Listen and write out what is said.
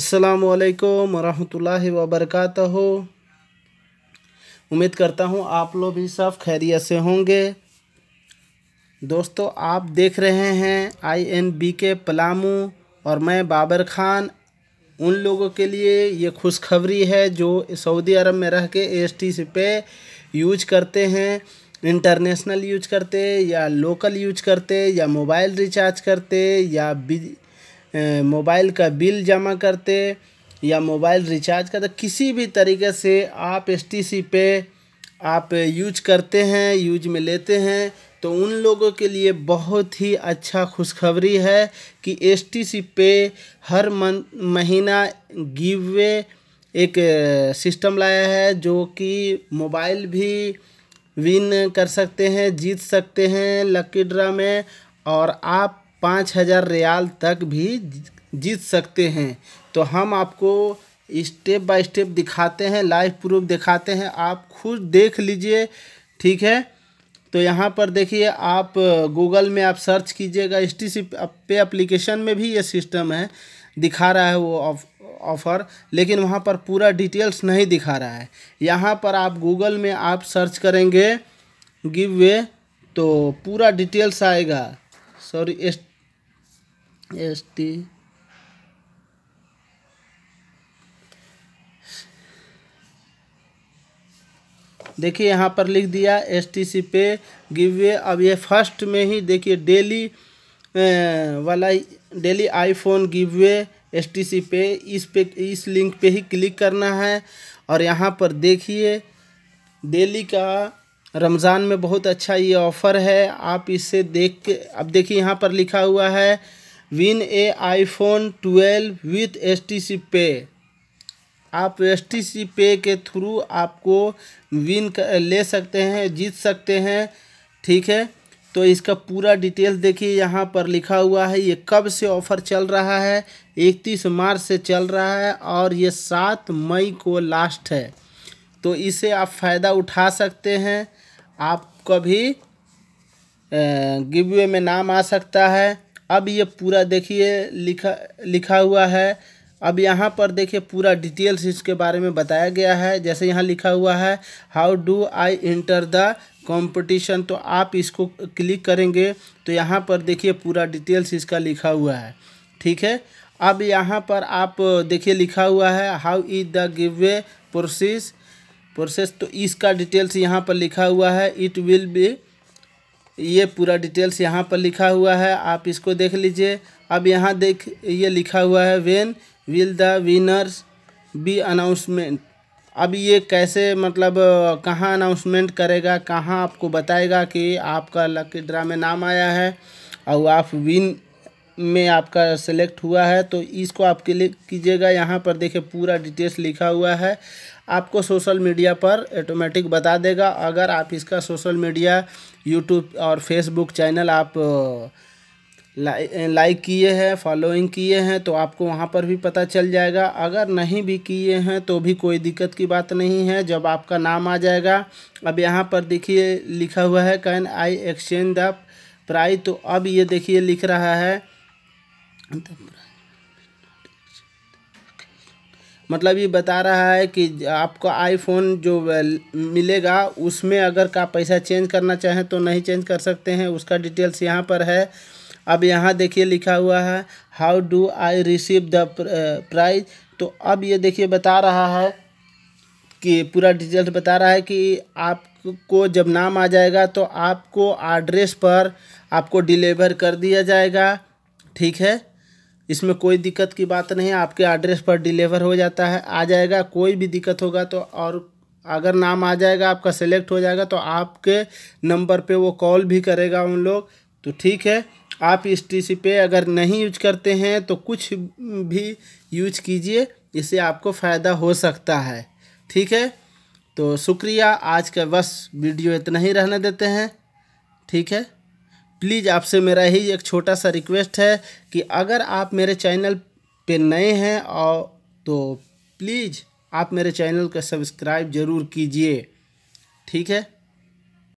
असलकम वरहमल वरक उम्मीद करता हूँ आप लोग भी सब खैरियत से होंगे दोस्तों आप देख रहे हैं आई एन बी के पलामू और मैं बाबर खान उन लोगों के लिए ये खुशखबरी है जो सऊदी अरब में रह के एस टी सी पे यूज करते हैं इंटरनेशनल यूज करते या लोकल यूज करते या मोबाइल रिचार्ज करते या बिज मोबाइल का बिल जमा करते या मोबाइल रिचार्ज करते किसी भी तरीके से आप एस टी सी पे आप यूज करते हैं यूज में लेते हैं तो उन लोगों के लिए बहुत ही अच्छा खुशखबरी है कि एस टी सी पे हर मन महीना गिवे एक सिस्टम लाया है जो कि मोबाइल भी विन कर सकते हैं जीत सकते हैं लकी ड्रा में और आप पाँच हज़ार रियाल तक भी जीत सकते हैं तो हम आपको स्टेप बाय स्टेप दिखाते हैं लाइव प्रूफ दिखाते हैं आप खुद देख लीजिए ठीक है तो यहाँ पर देखिए आप गूगल में आप सर्च कीजिएगा एस टी सी पे अप्लीकेशन में भी ये सिस्टम है दिखा रहा है वो ऑफ़र लेकिन वहाँ पर पूरा डिटेल्स नहीं दिखा रहा है यहाँ पर आप गूगल में आप सर्च करेंगे गिव वे तो पूरा डिटेल्स आएगा सॉरी एस एस टी देखिए यहाँ पर लिख दिया एस टी सी पे गिवे अब ये फर्स्ट में ही देखिए डेली वाला daily iPhone giveaway S T C पे इस पे इस लिंक पे ही क्लिक करना है और यहाँ पर देखिए डेली का रमज़ान में बहुत अच्छा ये ऑफ़र है आप इसे देख के अब देखिए यहाँ पर लिखा हुआ है win a iPhone twelve with S T C पे आप एस टी सी पे के थ्रू आपको विन ले सकते हैं जीत सकते हैं ठीक है तो इसका पूरा डिटेल देखिए यहाँ पर लिखा हुआ है ये कब से ऑफ़र चल रहा है इकतीस मार्च से चल रहा है और ये सात मई को लास्ट है तो इसे आप फ़ायदा उठा सकते हैं आप कभी गिवे में नाम आ सकता है अब ये पूरा देखिए लिखा लिखा हुआ है अब यहाँ पर देखिए पूरा डिटेल्स इसके बारे में बताया गया है जैसे यहाँ लिखा हुआ है how do I enter the competition तो आप इसको क्लिक करेंगे तो यहाँ पर देखिए पूरा डिटेल्स इसका लिखा हुआ है ठीक है अब यहाँ पर आप देखिए लिखा हुआ है how is the giveaway process process तो इसका डिटेल्स यहाँ पर लिखा हुआ है इट विल बी ये पूरा डिटेल्स यहाँ पर लिखा हुआ है आप इसको देख लीजिए अब यहाँ देख ये लिखा हुआ है when will the winners be announcement अब ये कैसे मतलब कहाँ अनाउंसमेंट करेगा कहाँ आपको बताएगा कि आपका लकी ड्रा में नाम आया है और आप विन में आपका सेलेक्ट हुआ है तो इसको आप क्लिक कीजिएगा यहाँ पर देखिए पूरा डिटेल्स लिखा हुआ है आपको सोशल मीडिया पर ऑटोमेटिक बता देगा अगर आप इसका सोशल मीडिया यूट्यूब और फेसबुक चैनल आप लाइक किए हैं फॉलोइंग किए हैं तो आपको वहाँ पर भी पता चल जाएगा अगर नहीं भी किए हैं तो भी कोई दिक्कत की बात नहीं है जब आपका नाम आ जाएगा अब यहाँ पर देखिए लिखा हुआ है can I exchange the price तो अब ये देखिए लिख रहा है मतलब ये बता रहा है कि आपको आईफोन जो मिलेगा उसमें अगर का पैसा चेंज करना चाहें तो नहीं चेंज कर सकते हैं उसका डिटेल्स यहाँ पर है अब यहाँ देखिए लिखा हुआ है how do I receive the prize तो अब ये देखिए बता रहा है कि पूरा डिटेल्स बता रहा है कि आपको जब नाम आ जाएगा तो आपको एड्रेस पर आपको डिलीवर कर दिया जाएगा ठीक है इसमें कोई दिक्कत की बात नहीं आपके एड्रेस पर डिलीवर हो जाता है आ जाएगा कोई भी दिक्कत होगा तो और अगर नाम आ जाएगा आपका सेलेक्ट हो जाएगा तो आपके नंबर पे वो कॉल भी करेगा उन लोग तो ठीक है आप इस सी पे अगर नहीं यूज करते हैं तो कुछ भी यूज कीजिए इससे आपको फ़ायदा हो सकता है ठीक है तो शुक्रिया आज का बस वीडियो इतना ही रहने देते हैं ठीक है प्लीज़ आपसे मेरा ही एक छोटा सा रिक्वेस्ट है कि अगर आप मेरे चैनल पे नए हैं और तो प्लीज़ आप मेरे चैनल को सब्सक्राइब ज़रूर कीजिए ठीक है